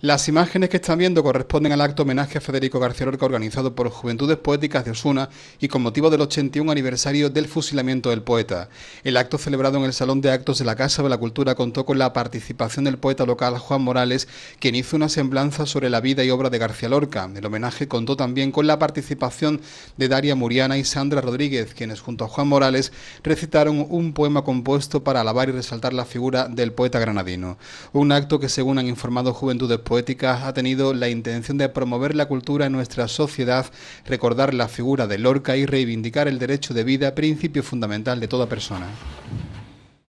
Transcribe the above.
Las imágenes que están viendo corresponden al acto homenaje a Federico García Lorca organizado por Juventudes Poéticas de Osuna y con motivo del 81 aniversario del fusilamiento del poeta. El acto celebrado en el Salón de Actos de la Casa de la Cultura contó con la participación del poeta local Juan Morales, quien hizo una semblanza sobre la vida y obra de García Lorca. El homenaje contó también con la participación de Daria Muriana y Sandra Rodríguez, quienes junto a Juan Morales recitaron un poema compuesto para alabar y resaltar la figura del poeta granadino. Un acto que según han informado Juventudes poética ha tenido la intención de promover la cultura en nuestra sociedad, recordar la figura de Lorca y reivindicar el derecho de vida, principio fundamental de toda persona.